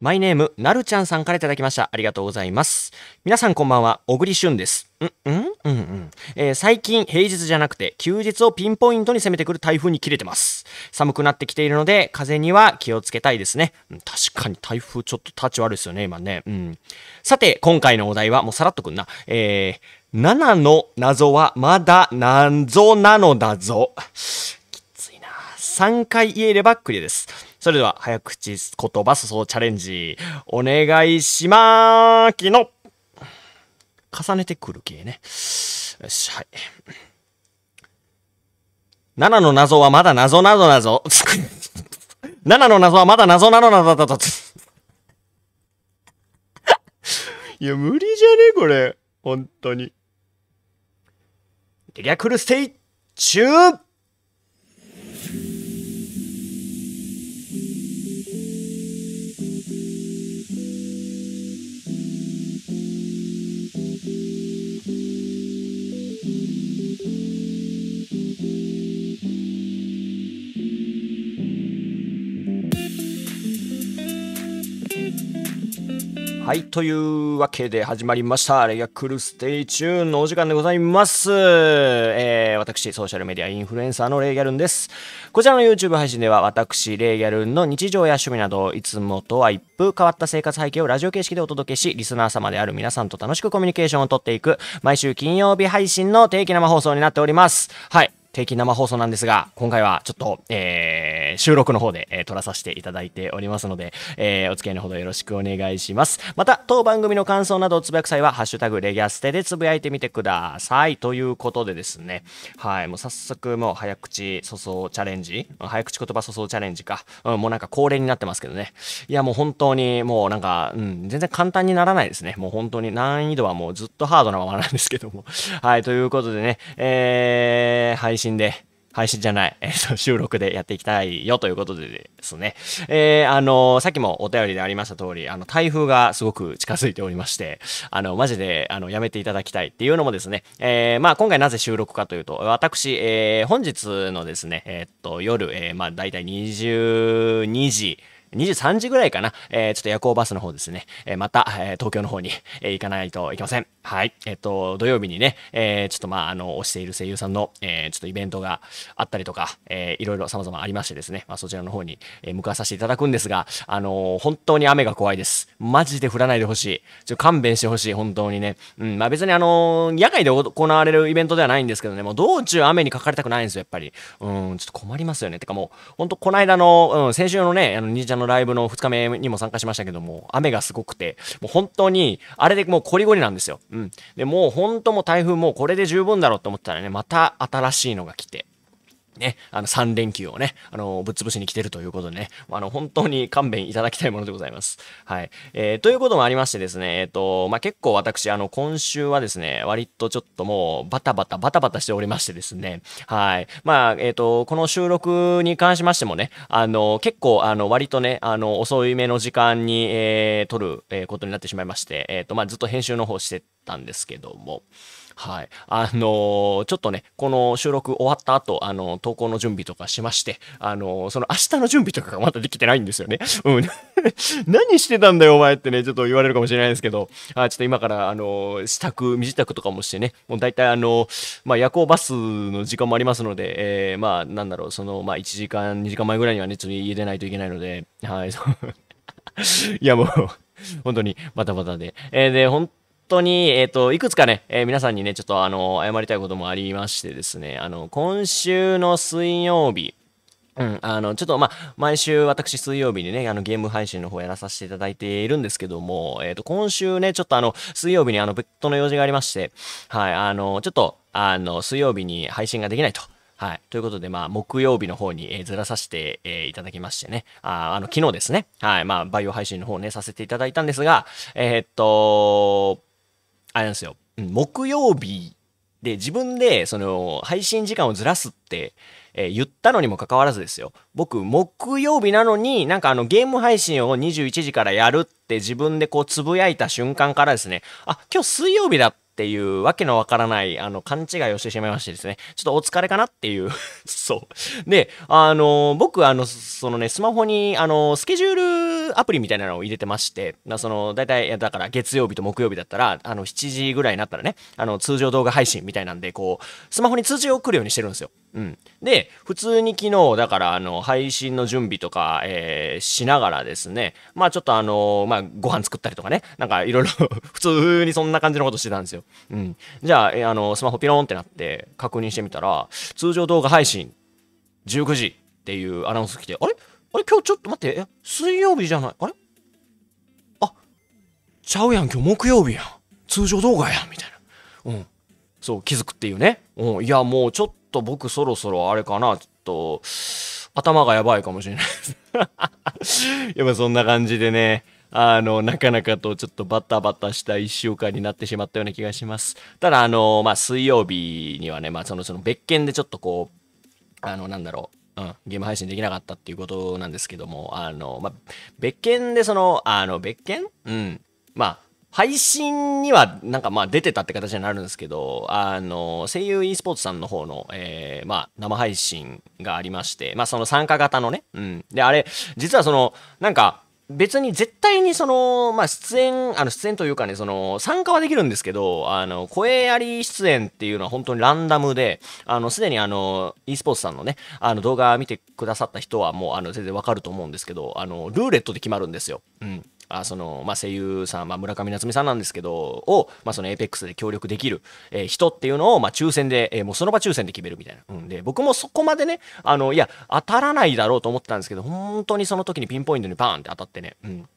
マイネーム、なるちゃんさんから頂きました。ありがとうございます。皆さんこんばんは、小栗旬です。うん、うん、うん、うん。えー、最近、平日じゃなくて、休日をピンポイントに攻めてくる台風に切れてます。寒くなってきているので、風には気をつけたいですね。うん、確かに台風ちょっと立ち悪いですよね、今ね。うん。さて、今回のお題は、もうさらっとくんな。えー、7の謎はまだぞなのだぞ。きついな。3回言えればクリアです。それでは、早口言葉粗相チャレンジ、お願いしまーきの重ねてくる系ね。よし、はい。7の謎はまだ謎なぞなぞ。7 の謎はまだ謎なのなぞだと。いや、無理じゃねこれ。本当に。リアクルステイチューはい、というわけで始まりました。レヤャクルステイチューンのお時間でございます。えー、私、ソーシャルメディアインフルエンサーのレイギャルンです。こちらの YouTube 配信では私、レイギャルンの日常や趣味など、いつもとは一風変わった生活背景をラジオ形式でお届けし、リスナー様である皆さんと楽しくコミュニケーションをとっていく、毎週金曜日配信の定期生放送になっております。はい、定期生放送なんですが、今回はちょっと、えー、収録の方で、えー、撮らさせていただいておりますので、えー、お付き合いのほどよろしくお願いします。また、当番組の感想などをつぶやく際は、ハッシュタグレギャステでつぶやいてみてください。ということでですね、はい、もう早速もう早口粗相チャレンジ、早口言葉粗相チャレンジか、うん、もうなんか恒例になってますけどね。いや、もう本当にもうなんか、うん、全然簡単にならないですね。もう本当に難易度はもうずっとハードなままなんですけども。はい、ということでね、えー、配配信で、配信じゃない、えっ、と、収録でやっていきたいよということでですね。えー、あのー、さっきもお便りでありました通り、あの、台風がすごく近づいておりまして、あの、マジで、あの、やめていただきたいっていうのもですね、えー、まあ、今回なぜ収録かというと、私、えー、本日のですね、えっと、夜、えー、まあ、だいたい22時、23時ぐらいかな、えー、ちょっと夜行バスの方ですね、えー、また、えー、東京の方に、えー、行かないといけません。はい。えっ、ー、と、土曜日にね、えー、ちょっとまあ、あの、推している声優さんの、えー、ちょっとイベントがあったりとか、えー、いろいろ様々ありましてですね、まあ、そちらの方に、えー、向かわさせていただくんですが、あのー、本当に雨が怖いです。マジで降らないでほしい。ちょ、勘弁してほしい、本当にね。うん、まあ別にあのー、野外で行われるイベントではないんですけどね、もう道中雨にかかりたくないんですよ、やっぱり。うん、ちょっと困りますよね。てかもう、本当この間の、うん、先週のね、あの、兄ちゃんのライブの2日目にも参加しましたけども、雨がすごくて、もう本当に、あれでもうこりごりなんですよ。うん。で、もう本当も台風もうこれで十分だろうと思ったらね、また新しいのが来て、ね、あの3連休をね、あの、ぶっ潰しに来てるということでね、あの、本当に勘弁いただきたいものでございます。はい。えー、ということもありましてですね、えっ、ー、と、まあ、結構私、あの、今週はですね、割とちょっともう、バタバタ、バタバタしておりましてですね、はい。まあ、えっ、ー、と、この収録に関しましてもね、あの、結構、あの、割とね、あの、遅いめの時間に、えー、撮る、えことになってしまいまして、えっ、と、まあ、ずっと編集の方してたんですけども、はい。あのちょっとね、この収録終わった後、あの投稿の準備とかしまして、あのその明日の準備とかがまだできてないんですよね。うん。何してたんだよ、お前ってね、ちょっと言われるかもしれないですけど、あちょっと今から、あの支度、身支度とかもしてね、もう大体、あのまあ、夜行バスの時間もありますので、えー、まあ、なんだろう、その、まあ、1時間、2時間前ぐらいにはね、ちょっと家出ないといけないので、はい。いや、もう、本当にバタバタで。えー、で、本当に、えっ、ー、と、いくつかね、えー、皆さんにね、ちょっとあの、謝りたいこともありましてですね、あの、今週の水曜日、うん、あの、ちょっと、まあ、毎週私水曜日にね、あの、ゲーム配信の方やらさせていただいているんですけども、えっ、ー、と、今週ね、ちょっとあの、水曜日にあの、別途の用事がありまして、はい、あの、ちょっと、あの、水曜日に配信ができないと。はい。ということで、まあ、木曜日の方に、えー、ずらさせて、えー、いただきましてね。ああの、昨日ですね。はい。まあ、バイオ配信の方ね、させていただいたんですが、えー、っと、あれなんですよ、木曜日で自分でその配信時間をずらすって、え言ったのにもかかわらずですよ僕木曜日なのになんかあのゲーム配信を21時からやるって自分でこうつぶやいた瞬間からですねあ今日水曜日だってっていうわけのわからない、あの、勘違いをしてしまいましてですね、ちょっとお疲れかなっていう そう。で、あの、僕、あの、そのね、スマホに、あの、スケジュールアプリみたいなのを入れてまして、なその、大体、だから月曜日と木曜日だったら、あの、7時ぐらいになったらね、あの、通常動画配信みたいなんで、こう、スマホに通知を送るようにしてるんですよ。うん。で、普通に昨日、だから、あの、配信の準備とか、えー、しながらですね、まあちょっとあの、まあご飯作ったりとかね、なんかいろいろ 普通にそんな感じのことしてたんですよ。うん。じゃあ、えあの、スマホピローンってなって確認してみたら、通常動画配信19時っていうアナウンス来て、あれあれ今日ちょっと待って、え、水曜日じゃないあれあ、ちゃうやん、今日木曜日やん。通常動画やん、みたいな。うん。そう、気づくっていうね。うん。いや、もうちょっと僕そろそろあれかな、ちょっと、頭がやばいかもしれないで やっぱそんな感じでね。あの、なかなかとちょっとバタバタした一週間になってしまったような気がします。ただ、あの、まあ、水曜日にはね、まあ、その、その別件でちょっとこう、あの、なんだろう、うん、ゲーム配信できなかったっていうことなんですけども、あの、まあ、別件でその、あの、別件うん。まあ、配信にはなんかまあ出てたって形になるんですけど、あの、声優 e スポーツさんの方の、えー、まあ、生配信がありまして、まあ、その参加型のね、うん。で、あれ、実はその、なんか、別に絶対にその、まあ、出演、あの、出演というかね、その、参加はできるんですけど、あの、声あり出演っていうのは本当にランダムで、あの、すでにあの、e スポーツさんのね、あの、動画見てくださった人はもう、あの、全然わかると思うんですけど、あの、ルーレットで決まるんですよ。うん。あその、まあ、声優さん、まあ、村上夏実さんなんですけど、を、まあ、その APEX で協力できる、えー、人っていうのを、まあ、抽選で、えー、もうその場抽選で決めるみたいな。うんで、僕もそこまでね、あの、いや、当たらないだろうと思ってたんですけど、本当にその時にピンポイントにバーンって当たってね、うん。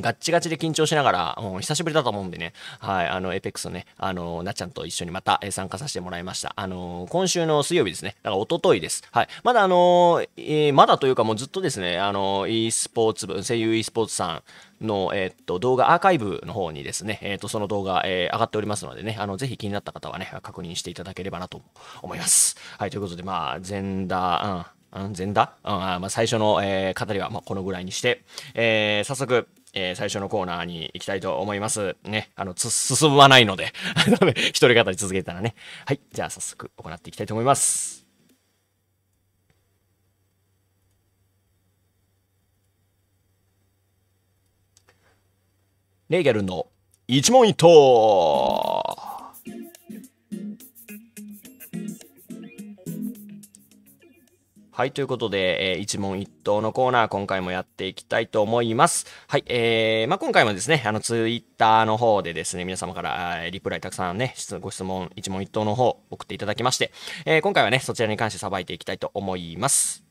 ガッチガチで緊張しながら、もう久しぶりだと思うんでね、はい、あの、エペックスのね、あの、なっちゃんと一緒にまた、え参加させてもらいました。あの今週の水曜日ですね、だから一昨日です。はい、まだあのえー、まだというかもうずっとですね、あの e スポーツ部、声優 e スポーツさん、の、えー、っと、動画アーカイブの方にですね、えー、っと、その動画、えー、上がっておりますのでね、あの、ぜひ気になった方はね、確認していただければなと思います。はい、ということで、まあ、全裸、うん、安全うんあまあ、最初の、えー、語りは、まあ、このぐらいにして、えー、早速、えー、最初のコーナーに行きたいと思います。ね、あの、つ、進まないので、一人語り続けたらね。はい、じゃあ早速行っていきたいと思います。レイャルの一問一答はい、ということで、えー、一問一答のコーナー、今回もやっていきたいと思います。はい、えー、まあ、今回もですね、あの、ツイッターの方でですね、皆様から、リプライたくさんね、ご質問、一問一答の方、送っていただきまして、えー、今回はね、そちらに関してさばいていきたいと思います。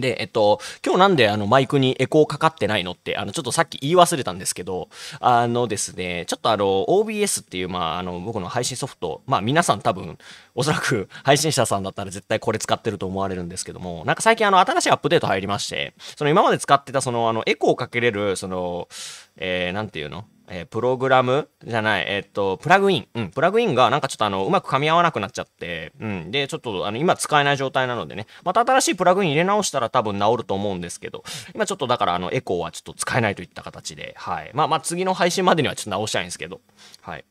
で、えっと、今日なんであのマイクにエコーかかってないのって、あの、ちょっとさっき言い忘れたんですけど、あのですね、ちょっとあの、OBS っていう、まあ、あの、僕の配信ソフト、まあ、皆さん多分、おそらく 配信者さんだったら絶対これ使ってると思われるんですけども、なんか最近あの、新しいアップデート入りまして、その今まで使ってたその、あの、エコーかけれる、その、えー、なんていうのえー、プログラムじゃない、えー、っと、プラグイン。うん、プラグインがなんかちょっとあの、うまく噛み合わなくなっちゃって、うん、で、ちょっとあの、今使えない状態なのでね、また新しいプラグイン入れ直したら多分治ると思うんですけど、今ちょっとだからあの、エコーはちょっと使えないといった形で、はい。まあまあ次の配信までにはちょっと直したいんですけど、はい。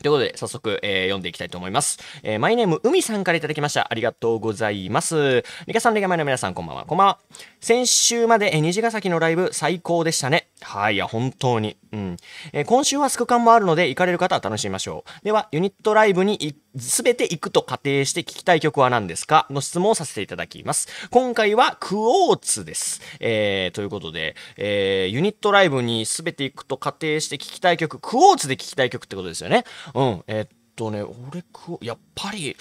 ということで、早速、えー、読んでいきたいと思います。えー、マイネーム、海さんから頂きました。ありがとうございます。リカさん、リカ前の皆さん、こんばんは。こんばんは。先週まで、えー、虹ヶ崎のライブ、最高でしたね。はい、いや、本当に。うん。えー、今週はスク感もあるので、行かれる方は楽しみましょう。では、ユニットライブにすべて行くと仮定して聞きたい曲は何ですかの質問をさせていただきます。今回は、クオーツです。えー、ということで、えー、ユニットライブにすべて行くと仮定して聞きたい曲、クオーツで聞きたい曲ってことですよね。うん。えー、っとね、俺クオ、やっぱり、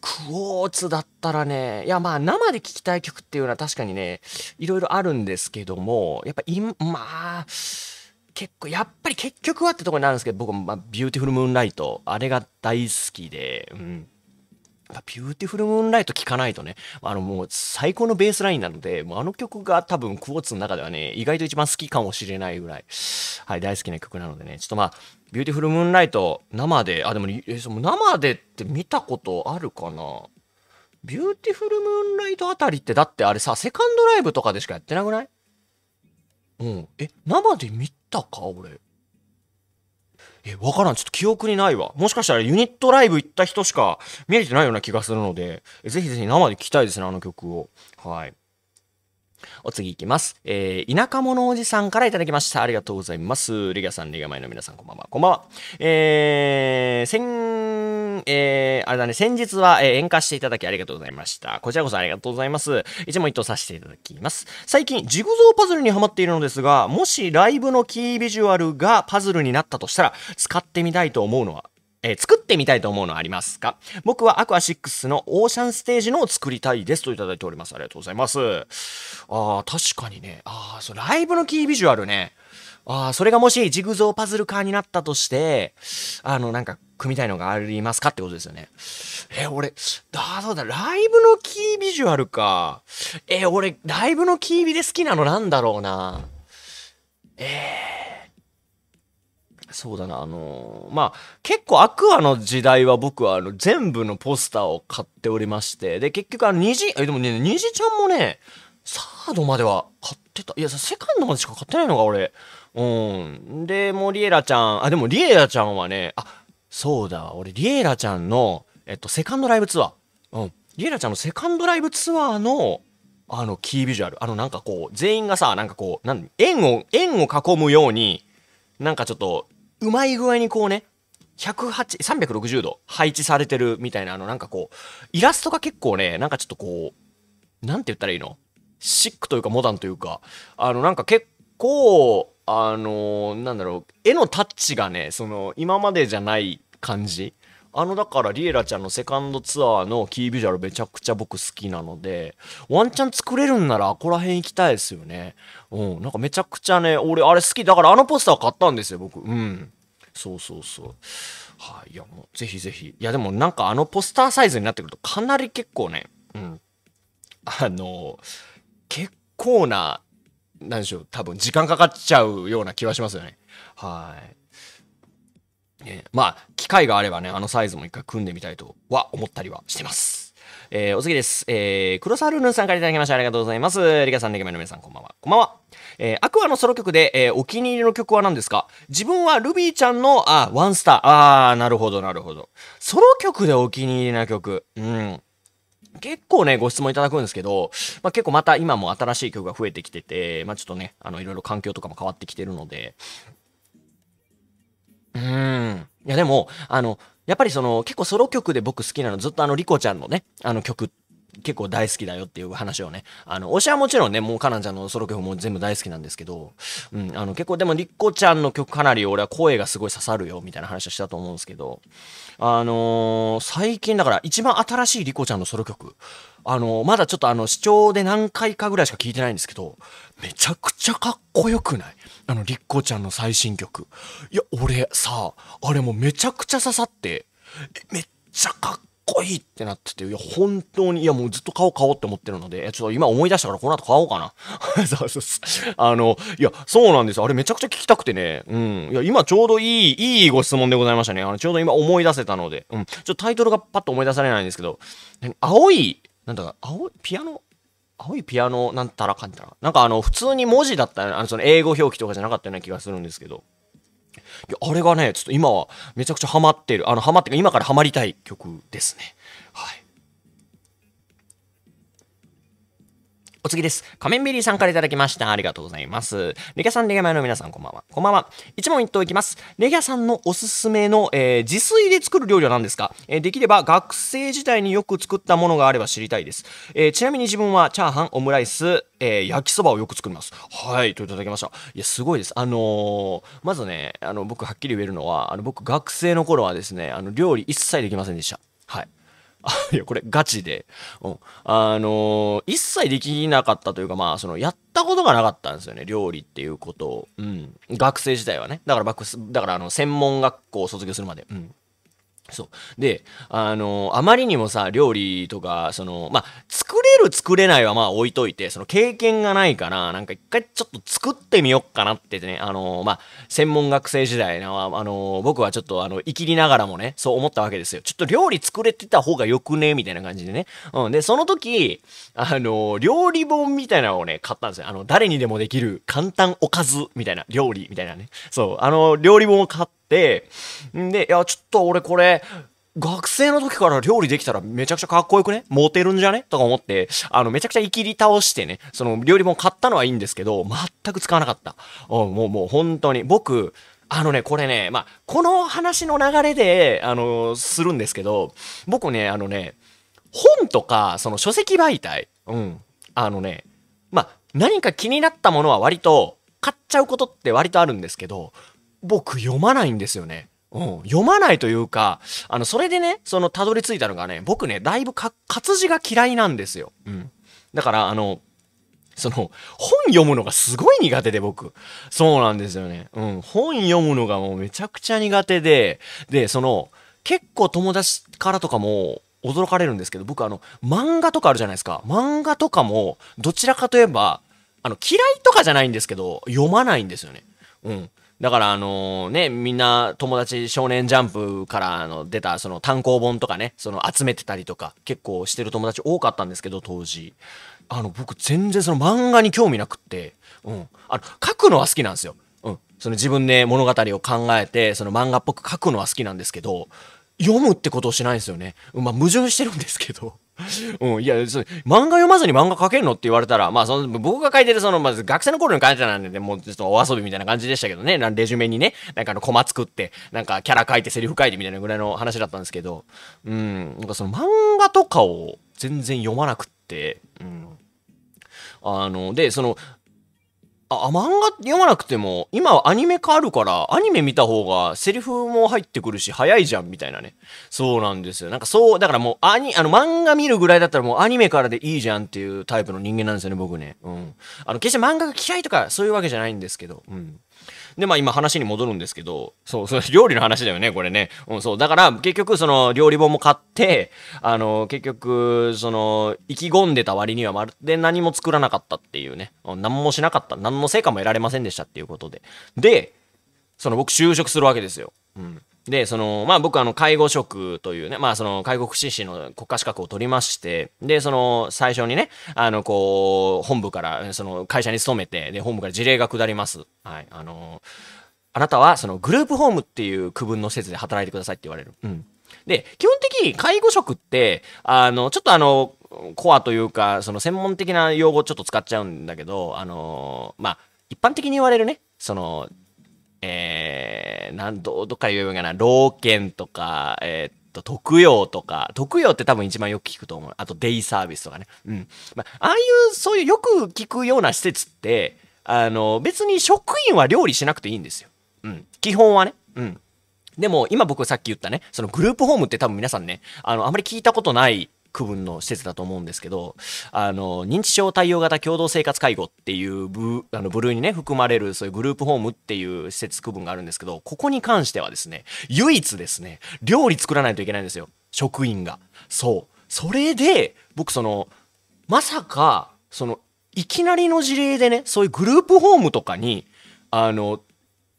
クォーツだったらね、いやまあ生で聴きたい曲っていうのは確かにね、いろいろあるんですけども、やっぱ今、まあ、結構、やっぱり結局はってとこになるんですけど、僕、まあ、ビューティフルムーンライト、あれが大好きで、うん。ぱビューティフルムーンライト聴かないとね、あのもう最高のベースラインなので、もうあの曲が多分クォーツの中ではね、意外と一番好きかもしれないぐらい、はい、大好きな曲なのでね、ちょっとまあ、ビューティフルムーンライト生で、あ、でも生でって見たことあるかなビューティフルムーンライトあたりってだってあれさ、セカンドライブとかでしかやってなくないうん。え、生で見たか俺。え、わからん。ちょっと記憶にないわ。もしかしたらユニットライブ行った人しか見れてないような気がするので、ぜひぜひ生で聴きたいですね、あの曲を。はい。お次いきます。えー、田舎者おじさんからいただきました。ありがとうございます。リガさん、リガ前の皆さん、こんばんは。こんばんは。えー、えー、あれだね、先日は、えー、演歌していただきありがとうございました。こちらこそありがとうございます。一問一答させていただきます。最近、ジグゾーパズルにハマっているのですが、もしライブのキービジュアルがパズルになったとしたら、使ってみたいと思うのはえー、作ってみたいと思うのはありますか僕はアクア6のオーシャンステージのを作りたいですといただいております。ありがとうございます。ああ、確かにね。ああ、そう、ライブのキービジュアルね。ああ、それがもしジグゾーパズルカーになったとして、あの、なんか、組みたいのがありますかってことですよね。え、俺、だ、そうだ、ライブのキービジュアルか。え、俺、ライブのキービで好きなのなんだろうな。ええー、そうだな、あのー、まあ、結構アクアの時代は僕はあの全部のポスターを買っておりまして、で、結局あの、虹、え、でもね、虹ちゃんもね、サードまでは買ってた。いや、セカンドまでしか買ってないのか、俺。うん。で、もうリエラちゃん、あ、でもリエラちゃんはね、あ、そうだ、俺リエラちゃんの、えっと、セカンドライブツアー。うん。リエラちゃんのセカンドライブツアーの、あの、キービジュアル。あの、なんかこう、全員がさ、なんかこう、なん円を、円を囲むように、なんかちょっと、うまい具合にこうね、108、360度配置されてるみたいな、あの、なんかこう、イラストが結構ね、なんかちょっとこう、なんて言ったらいいのシックというかモダンというか、あの、なんか結構、あのー、なんだろう、絵のタッチがね、その、今までじゃない感じ。あの、だから、リエラちゃんのセカンドツアーのキービジュアルめちゃくちゃ僕好きなので、ワンチャン作れるんなら、ここら辺行きたいですよね。うん、なんかめちゃくちゃね、俺、あれ好き。だから、あのポスター買ったんですよ、僕。うん。そうそうそう。はい、いや、もう、ぜひぜひ。いや、でもなんかあのポスターサイズになってくると、かなり結構ね、うん。あのー、結構な何でしょう、多分時間かかっちゃうような気はしますよね。はい。ね、まあ、機会があればね、あのサイズも一回組んでみたいとは思ったりはしてます。えー、お次です。えー、黒沢ルヌさんから頂きましてありがとうございます。リカさん、ネギメの皆さん、こんばんは。こんばんは。えー、アクアのソロ曲で、えー、お気に入りの曲は何ですか自分はルビーちゃんの、あ、ワンスター。あー、なるほど、なるほど。ソロ曲でお気に入りな曲。うん。結構ね、ご質問いただくんですけど、まあ、結構また今も新しい曲が増えてきてて、まあ、ちょっとね、あの、いろいろ環境とかも変わってきてるので、うーん。いや、でも、あの、やっぱりその、結構ソロ曲で僕好きなの、ずっとあの、リコちゃんのね、あの曲結構大好きだよっていう話をね、あの、推しはもちろんね、もうかなちゃんのソロ曲も全部大好きなんですけど、うん、あの、結構でもりっこちゃんの曲かなり俺は声がすごい刺さるよみたいな話をしたと思うんですけど、あのー、最近だから一番新しいりこちゃんのソロ曲、あのー、まだちょっとあの、視聴で何回かぐらいしか聞いてないんですけど、めちゃくちゃかっこよくないあの、りっこちゃんの最新曲。いや、俺さ、あれもめちゃくちゃ刺さって、めっちゃかっこいいってなってて、いや、本当に、いや、もうずっと顔買おうって思ってるので、ちょっと今思い出したからこの後買おうかな。あの、いや、そうなんですあれめちゃくちゃ聞きたくてね、うん。いや、今ちょうどいい、いいご質問でございましたね。あの、ちょうど今思い出せたので、うん。ちょっとタイトルがパッと思い出されないんですけど、青い、なんだか、青い、ピアノ青いピアノなんたらかんたら。なんかあの、普通に文字だったよ、あの、その英語表記とかじゃなかったような気がするんですけど。あれがね、ちょっと今はめちゃくちゃハマってる。あの、ハマって今からハマりたい曲ですね。お次です。仮面ベリーさんから頂きました。ありがとうございます。レギャさん、レギャ前の皆さん、こんばんは。こんばんは。一問一答いきます。レギャさんのおすすめの、えー、自炊で作る料理は何ですか、えー、できれば学生時代によく作ったものがあれば知りたいです。えー、ちなみに自分はチャーハン、オムライス、えー、焼きそばをよく作ります。はい、といただきました。いや、すごいです。あのまずね、あの、僕はっきり言えるのは、あの、僕学生の頃はですね、あの、料理一切できませんでした。はい。いや、これガチで。うん。あのー、一切できなかったというか、まあ、その、やったことがなかったんですよね。料理っていうことを。うん。学生時代はね。だから、バックス、だから、あの、専門学校を卒業するまで。うん。そう。で、あの、あまりにもさ、料理とか、その、まあ、作れる作れないはまあ置いといて、その経験がないから、なんか一回ちょっと作ってみよっかなってね、あの、まあ、専門学生時代の、あの、僕はちょっと、あの、生きりながらもね、そう思ったわけですよ。ちょっと料理作れてた方がよくねみたいな感じでね。うん。で、その時、あの、料理本みたいなのをね、買ったんですよ。あの、誰にでもできる簡単おかずみたいな、料理みたいなね。そう、あの、料理本を買っ、んで、いや、ちょっと俺これ、学生の時から料理できたらめちゃくちゃかっこよくねモテるんじゃねとか思って、あの、めちゃくちゃイキり倒してね、その料理本買ったのはいいんですけど、全く使わなかった。うん、もう、もう本当に。僕、あのね、これね、まあ、この話の流れで、あのするんですけど、僕ね、あのね、本とか、その書籍媒体、うん、あのね、まあ、何か気になったものは割と、買っちゃうことって割とあるんですけど、僕読まないんですよね。うん、読まないというか、あの、それでね、その、たどり着いたのがね、僕ね、だいぶ活字が嫌いなんですよ。うん。だから、あの、その、本読むのがすごい苦手で、僕。そうなんですよね。うん。本読むのがもうめちゃくちゃ苦手で、で、その、結構友達からとかも、驚かれるんですけど、僕あの、漫画とかあるじゃないですか。漫画とかも、どちらかといえば、あの、嫌いとかじゃないんですけど、読まないんですよね。うん。だからあのね、みんな友達少年ジャンプからあの出たその単行本とかね、その集めてたりとか結構してる友達多かったんですけど当時。あの僕全然その漫画に興味なくって、うん。あの、書くのは好きなんですよ。うん。その自分で物語を考えて、その漫画っぽく書くのは好きなんですけど、読むってことをしないんですよね。まあ矛盾してるんですけど。うん、いや、そ漫画読まずに漫画描けるのって言われたら、まあ、その、僕が書いてる、その、まず学生の頃にいてたなんで、もうちょっとお遊びみたいな感じでしたけどね、レジュメにね、なんかあの、コマ作って、なんかキャラ書いて、セリフ書いてみたいなぐらいの話だったんですけど、うん、なんかその漫画とかを全然読まなくって、うん。あの、で、その、あ、漫画読まなくても、今はアニメ化あるから、アニメ見た方がセリフも入ってくるし、早いじゃん、みたいなね。そうなんですよ。なんかそう、だからもう、アニ、あの、漫画見るぐらいだったらもうアニメからでいいじゃんっていうタイプの人間なんですよね、僕ね。うん。あの、決して漫画が嫌いとか、そういうわけじゃないんですけど、うん。で、まあ今話に戻るんですけど、そう、そ料理の話だよね、これね。うん、そう。だから結局その料理本も買って、あの、結局、その、意気込んでた割にはまるで何も作らなかったっていうね。何もしなかった。何の成果も得られませんでしたっていうことで。で、その僕就職するわけですよ。うん。で、その、まあ僕あの、介護職というね、まあその、介護福祉士の国家資格を取りまして、で、その、最初にね、あの、こう、本部から、その、会社に勤めて、で、本部から事例が下ります。はい、あのあなたはそのグループホームっていう区分の施設で働いてくださいって言われる。うん。で、基本的に介護職って、あの、ちょっとあの、コアというか、その専門的な用語ちょっと使っちゃうんだけど、あの、まあ、一般的に言われるね、その、えー、なんど、どっから言えばいいかな、老犬とか、えー、と、特養とか、特養って多分一番よく聞くと思う。あと、デイサービスとかね。うん。まあ、ああいう、そういうよく聞くような施設って、あの、別に職員は料理しなくていいんですよ。うん。基本はね。うん。でも、今僕さっき言ったね、そのグループホームって多分皆さんね、あの、あまり聞いたことない区分の施設だと思うんですけど、あの、認知症対応型共同生活介護っていう部、あの、部類にね、含まれる、そういうグループホームっていう施設区分があるんですけど、ここに関してはですね、唯一ですね、料理作らないといけないんですよ。職員が。そう。それで、僕その、まさか、その、いきなりの事例でね、そういうグループホームとかに、あの、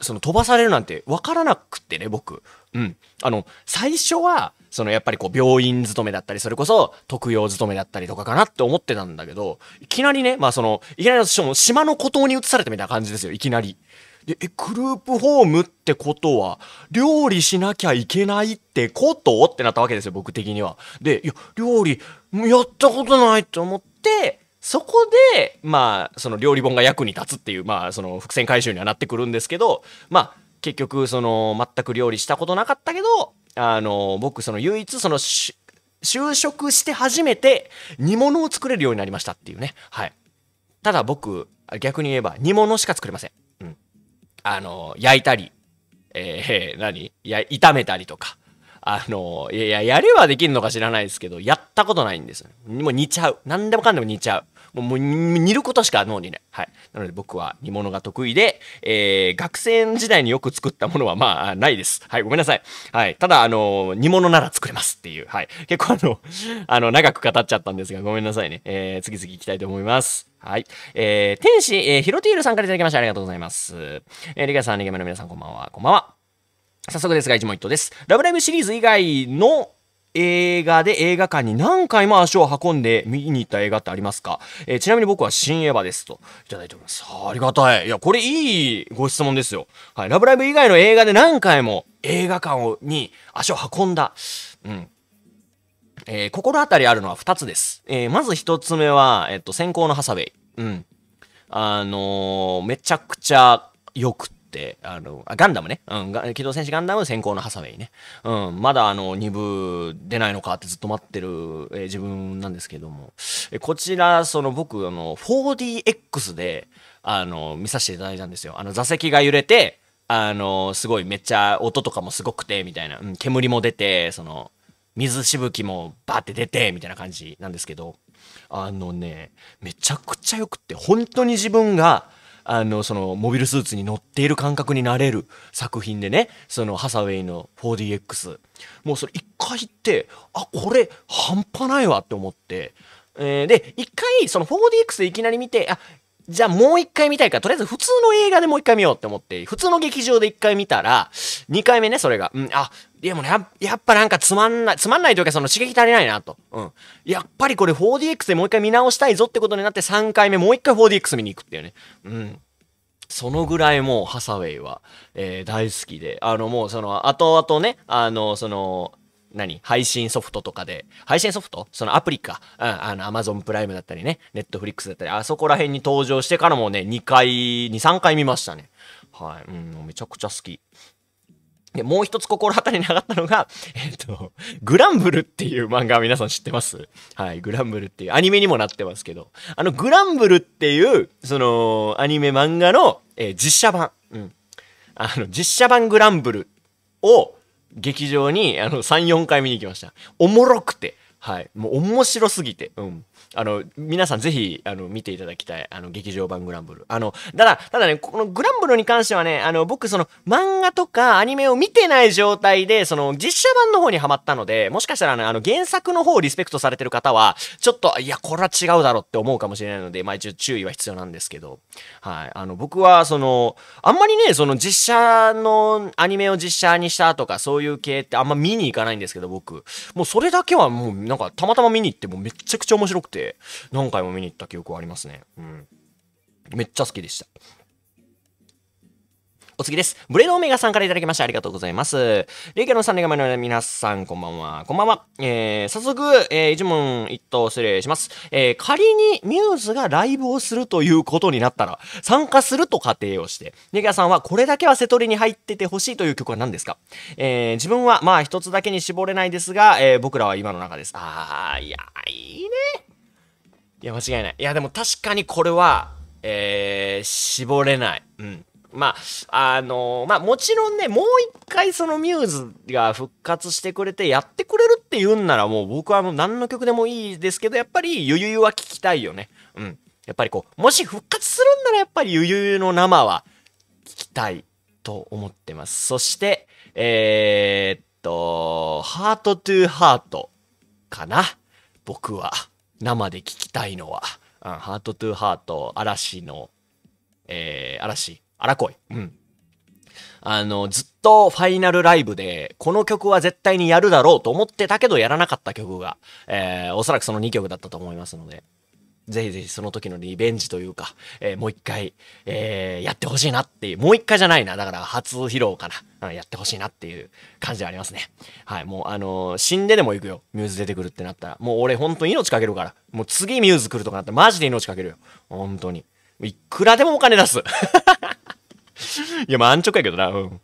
その飛ばされるなんて分からなくってね、僕。うん。あの、最初は、そのやっぱりこう病院勤めだったり、それこそ特養勤めだったりとかかなって思ってたんだけど、いきなりね、まあその、いきなり私も島の孤島に移されたみたいな感じですよ、いきなり。で、え、グループホームってことは、料理しなきゃいけないってことってなったわけですよ、僕的には。で、いや、料理、やったことないと思って、そこで、まあ、その料理本が役に立つっていう、まあ、その伏線回収にはなってくるんですけど、まあ、結局、その、全く料理したことなかったけど、あの、僕、その唯一、その、就職して初めて煮物を作れるようになりましたっていうね。はい。ただ僕、逆に言えば煮物しか作れません。うん。あの、焼いたり、えー、何や、炒めたりとか。あの、いや、やればできるのか知らないですけど、やったことないんです。もう煮ちゃう。何でもかんでも煮ちゃう。もう煮ることしか脳にね。はい。なので僕は煮物が得意で、えー、学生時代によく作ったものはまあ、ないです。はい、ごめんなさい。はい。ただ、あの、煮物なら作れますっていう。はい。結構あの、あの、長く語っちゃったんですが、ごめんなさいね。えー、次々行きたいと思います。はい。えー、天使、えー、ヒロティールさんから頂きましてありがとうございます。えー、リガさん、リギメの皆さんこんばんは。こんばんは。早速ですが、一問一答です。ラブライブシリーズ以外の映画で映画館に何回も足を運んで見に行った映画ってありますか、えー、ちなみに僕は新エヴァですといただいております。ありがたい。いや、これいいご質問ですよ。はい。ラブライブ以外の映画で何回も映画館をに足を運んだ。うん。えー、心当たりあるのは2つです。えー、まず1つ目は、えっと、先行のハサウェイ。うん。あのめちゃくちゃ良くて、、あの、あ、ガンダムね。うん、機動戦士ガンダム先行のハサウェイね。うん、まだあの、2部出ないのかってずっと待ってる、えー、自分なんですけども。えこちら、その僕、あの、4DX で、あの、見させていただいたんですよ。あの、座席が揺れて、あの、すごいめっちゃ音とかもすごくて、みたいな。うん、煙も出て、その、水しぶきもバーって出て、みたいな感じなんですけど、あのね、めちゃくちゃ良くって、本当に自分が、あの、その、モビルスーツに乗っている感覚になれる作品でね、その、ハサウェイの 4DX。もうそれ一回行って、あ、これ、半端ないわって思って、えー、で、一回、その 4DX でいきなり見て、あ、じゃあもう一回見たいから、とりあえず普通の映画でもう一回見ようって思って、普通の劇場で一回見たら、二回目ね、それが。うん、あ、でもねや、やっぱなんかつまんない、つまんないというかその刺激足りないなと。うん。やっぱりこれ 4DX でもう一回見直したいぞってことになって3回目もう一回 4DX 見に行くっていうね。うん。そのぐらいもうハサウェイは、えー、大好きで、あのもうその後々ね、あのその何配信ソフトとかで、配信ソフトそのアプリか。うん、あの、アマゾンプライムだったりね、ネットフリックスだったり、あそこら辺に登場してからもね、2回、2、3回見ましたね。はい、うん、めちゃくちゃ好き。で、もう一つ心当たりに上がったのが、えっ、と、グランブルっていう漫画皆さん知ってますはい、グランブルっていう、アニメにもなってますけど、あの、グランブルっていう、その、アニメ漫画の、えー、実写版。うん。あの、実写版グランブルを、劇場に、あの、3、4回見に行きました。おもろくて。はい。もう面白すぎて。うん。あの、皆さんぜひ、あの、見ていただきたい。あの、劇場版グランブル。あの、ただ、ただね、このグランブルに関してはね、あの、僕、その、漫画とかアニメを見てない状態で、その、実写版の方にはまったので、もしかしたら、ね、あの、原作の方をリスペクトされてる方は、ちょっと、いや、これは違うだろって思うかもしれないので、まあ一応注意は必要なんですけど。はい。あの、僕は、その、あんまりね、その実写のアニメを実写にしたとか、そういう系ってあんま見に行かないんですけど、僕。もうそれだけはもう、なんか、たまたま見に行って、もうめちゃくちゃ面白くて、何回も見に行った記憶はありますね。うん。めっちゃ好きでした。お次です。ブレのオメガさんから頂きましてありがとうございます。レイキャの3年前の皆さん、こんばんは。こんばんは。えー、早速、えー、一問一答失礼します。えー、仮にミューズがライブをするということになったら、参加すると仮定をして、レイキャさんはこれだけは瀬戸りに入っててほしいという曲は何ですかえー、自分はまあ一つだけに絞れないですが、えー、僕らは今の中です。あー、いや、いいね。いや、間違いない。いや、でも確かにこれは、えー、絞れない。うん。まあ、あのー、まあもちろんね、もう一回そのミューズが復活してくれてやってくれるって言うんならもう僕はもう何の曲でもいいですけど、やっぱりゆゆゆは聴きたいよね。うん。やっぱりこう、もし復活するんならやっぱりゆゆゆの生は聴きたいと思ってます。そして、えー、っと、ハートトゥーハートかな。僕は生で聴きたいのは。うん、ハートトゥーハート、嵐の、えー、嵐。あらこい。うん。あの、ずっとファイナルライブで、この曲は絶対にやるだろうと思ってたけど、やらなかった曲が、えー、おそらくその2曲だったと思いますので、ぜひぜひその時のリベンジというか、えー、もう一回、えー、やってほしいなっていう、もう一回じゃないな、だから初披露かな、うん、やってほしいなっていう感じはありますね。はい、もうあのー、死んででも行くよ、ミューズ出てくるってなったら。もう俺ほんと命かけるから、もう次ミューズ来るとかなったらマジで命かけるよ。本当に。いくらでもお金出す。いや、まあ安直やけどな。うん。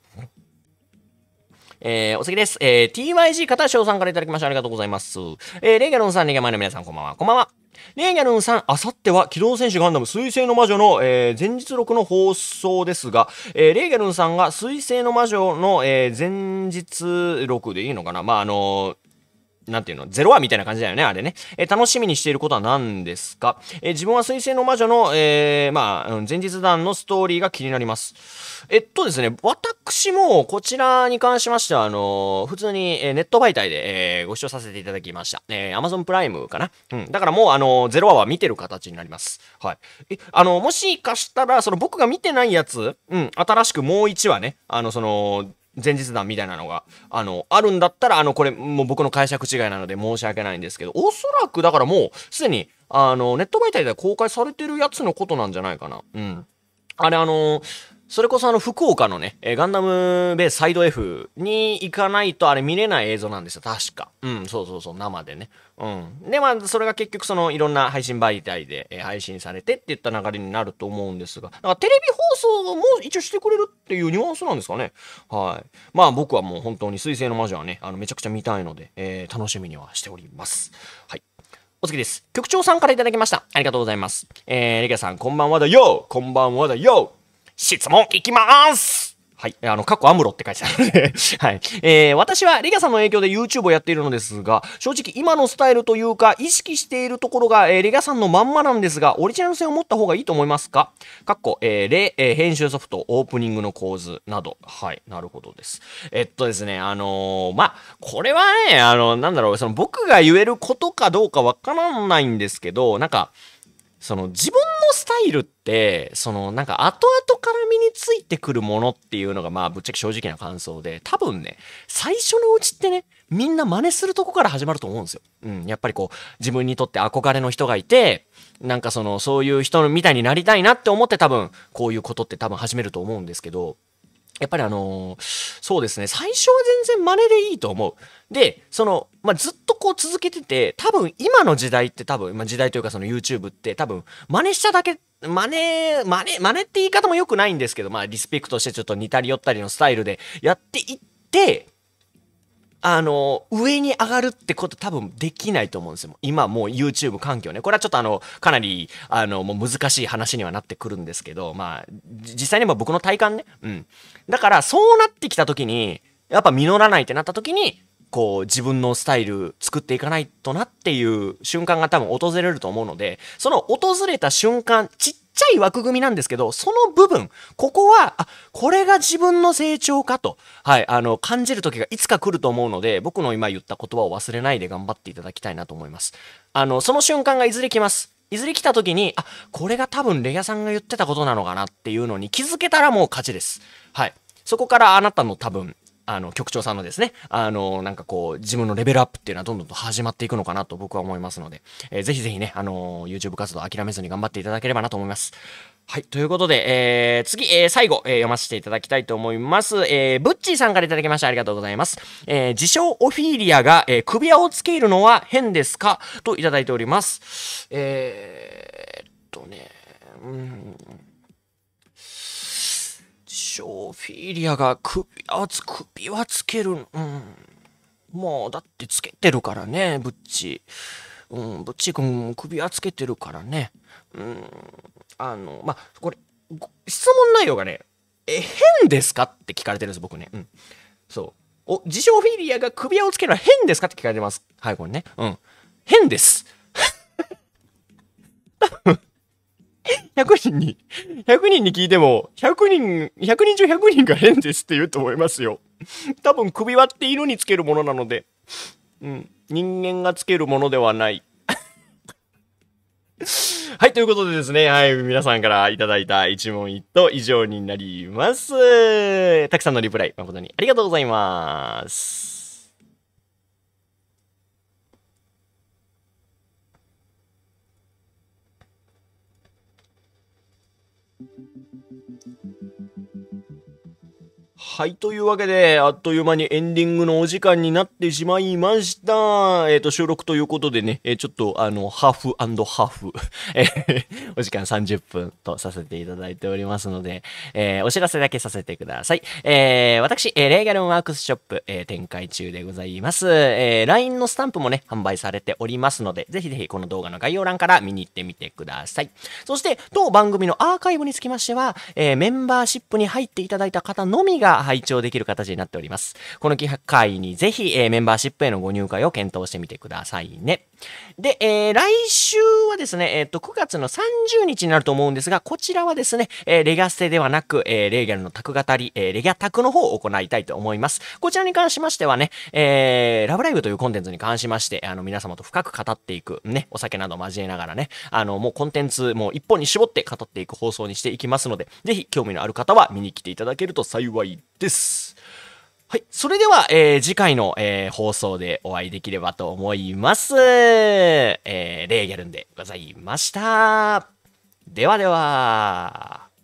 えー、お次です。えー、TYG 片翔さんから頂きましてありがとうございます。えー、レイギャロンさん、レイギャ前の皆さん、こんばんは。こんばんは。レイギャロンさん、あさっては、機動戦士ガンダム水星の魔女の、えー、前日録の放送ですが、えー、レイギャロンさんが水星の魔女の、えー、前日録でいいのかなまあ、あのーなんていうのゼロ話みたいな感じだよね、あれね。えー、楽しみにしていることは何ですかえー、自分は水星の魔女の、えー、まあ、前日談のストーリーが気になります。えっとですね、私もこちらに関しましては、あの普通に、えネット媒体で、えご視聴させていただきました。え Amazon プライムかなうん。だからもう、あのゼロ話は見てる形になります。はい。え、あのもしかしたら、その僕が見てないやつ、うん、新しくもう1話ね、あの、その、前日談みたいなのが、あの、あるんだったら、あの、これ、もう僕の解釈違いなので申し訳ないんですけど、おそらくだからもう、すでに、あの、ネット媒体で公開されてるやつのことなんじゃないかな。うん。あれ、あのーそれこそあの、福岡のね、えガンダムベースサイド F に行かないとあれ見れない映像なんですよ、確か。うん、そうそうそう、生でね。うん。で、まあ、それが結局その、いろんな配信媒体で、え配信されてっていった流れになると思うんですが、だからテレビ放送も一応してくれるっていうニュアンスなんですかね。はい。まあ、僕はもう本当に水星の魔女はね、あの、めちゃくちゃ見たいので、えー、楽しみにはしております。はい。お次です。局長さんから頂きました。ありがとうございます。えー、レギーさん、こんばんはだよこんばんはだよ質問いきまーすはい。あの、過去アムロって書いてあるのではい。えー、私はリガさんの影響で YouTube をやっているのですが、正直今のスタイルというか、意識しているところが、えー、リガさんのまんまなんですが、オリジナル性を持った方がいいと思いますかかっこ、えー、例、えー、編集ソフト、オープニングの構図など。はい。なるほどです。えっとですね、あのー、まあ、これはね、あの、なんだろう、その僕が言えることかどうかわからないんですけど、なんか、その自分のスタイルって、そのなんか後々から身についてくるものっていうのがまあぶっちゃけ正直な感想で、多分ね、最初のうちってね、みんな真似するとこから始まると思うんですよ。うん、やっぱりこう、自分にとって憧れの人がいて、なんかその、そういう人みたいになりたいなって思って多分、こういうことって多分始めると思うんですけど、やっぱりあのー、そうですね、最初は全然真似でいいと思う。で、その、まあ、ずっとこう続けてて、多分今の時代って多分、まあ、時代というかその YouTube って多分、真似しただけ、真似、真似、真似って言い方も良くないんですけど、まあ、リスペクトしてちょっと似たり寄ったりのスタイルでやっていって、あの、上に上がるってこと多分できないと思うんですよ。今もう YouTube 環境ね。これはちょっとあの、かなり、あの、もう難しい話にはなってくるんですけど、まあ、実際にも僕の体感ね。うん。だから、そうなってきた時に、やっぱ実らないってなった時に、こう自分のスタイル作っていかないとなっていう瞬間が多分訪れると思うので、その訪れた瞬間、ちっちゃい枠組みなんですけど、その部分、ここは、あ、これが自分の成長かと、はい、あの、感じる時がいつか来ると思うので、僕の今言った言葉を忘れないで頑張っていただきたいなと思います。あの、その瞬間がいずれ来ます。いずれ来た時に、あ、これが多分レイヤさんが言ってたことなのかなっていうのに気づけたらもう勝ちです。はい。そこからあなたの多分あの、局長さんのですね、あの、なんかこう、自分のレベルアップっていうのはどんどんと始まっていくのかなと僕は思いますので、えー、ぜひぜひね、あの、YouTube 活動諦めずに頑張っていただければなと思います。はい。ということで、えー、次、えー、最後、えー、読ませていただきたいと思います。えー、ブッチーさんからいただきましてありがとうございます。えー、自称オフィーリアが、えー、首輪をつけるのは変ですかといただいております。えー、フィリアが首輪つ、首輪つける、うん。もう、だってつけてるからね、ブッチ。うん、ブッチ君首輪つけてるからね。うん、あの、まこれ、質問内容がね、え、変ですかって聞かれてるんです、僕ね。うん。そう。お、自称フィリアが首輪をつけるのは変ですかって聞かれてます。はい、これね。うん。変です。100人に、100人に聞いても、100人、100人中100人が変ですって言うと思いますよ。多分首輪って色につけるものなので、うん、人間がつけるものではない。はい、ということでですね、はい、皆さんからいただいた一問一答以上になります。たくさんのリプライ、誠にありがとうございます。はい、というわけで、あっという間にエンディングのお時間になってしまいました。えっ、ー、と、収録ということでね、えー、ちょっと、あの、ハーフハーフ、え お時間30分とさせていただいておりますので、えー、お知らせだけさせてください。えー、私、えー、レーガルワークスショップ、えー、展開中でございます。えー、LINE のスタンプもね、販売されておりますので、ぜひぜひこの動画の概要欄から見に行ってみてください。そして、当番組のアーカイブにつきましては、えー、メンバーシップに入っていただいた方のみが拝聴できる形になっております。この機会にぜひ、えー、メンバーシップへのご入会を検討してみてくださいね。で、えー、来週はですね、えっ、ー、と、9月の30日になると思うんですが、こちらはですね、えー、レガステではなく、えー、レーゲルの宅語り、えー、レギャ宅の方を行いたいと思います。こちらに関しましてはね、えー、ラブライブというコンテンツに関しまして、あの、皆様と深く語っていく、ね、お酒など交えながらね、あの、もうコンテンツ、もう一本に絞って語っていく放送にしていきますので、ぜひ興味のある方は見に来ていただけると幸いです。はい。それでは、えー、次回の、えー、放送でお会いできればと思います。えー、レーギャルンでございました。ではでは。